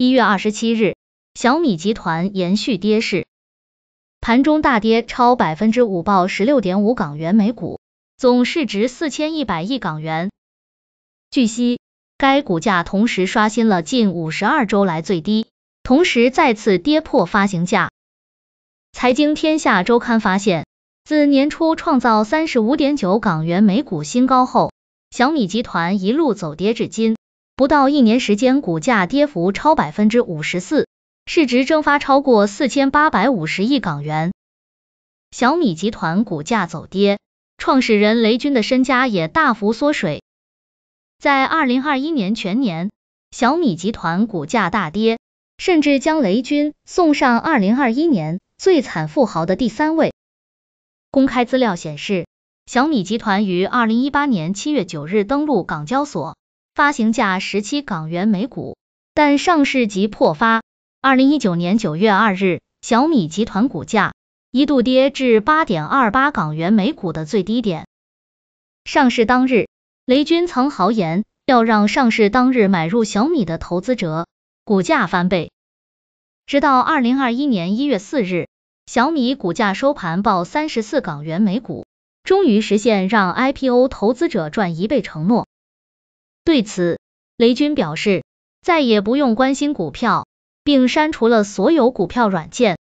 一月二十七日，小米集团延续跌势，盘中大跌超百分之五，报十六点五港元每股，总市值四千一百亿港元。据悉，该股价同时刷新了近五十二周来最低，同时再次跌破发行价。财经天下周刊发现，自年初创造三十五点九港元每股新高后，小米集团一路走跌至今。不到一年时间，股价跌幅超百分之五十四，市值蒸发超过四千八百五十亿港元。小米集团股价走跌，创始人雷军的身家也大幅缩水。在二零二一年全年，小米集团股价大跌，甚至将雷军送上二零二一年最惨富豪的第三位。公开资料显示，小米集团于二零一八年七月九日登陆港交所。发行价十七港元每股，但上市即破发。二零一九年九月二日，小米集团股价一度跌至八点二八港元每股的最低点。上市当日，雷军曾豪言要让上市当日买入小米的投资者股价翻倍。直到二零二一年一月四日，小米股价收盘报三十四港元每股，终于实现让 IPO 投资者赚一倍承诺。对此，雷军表示再也不用关心股票，并删除了所有股票软件。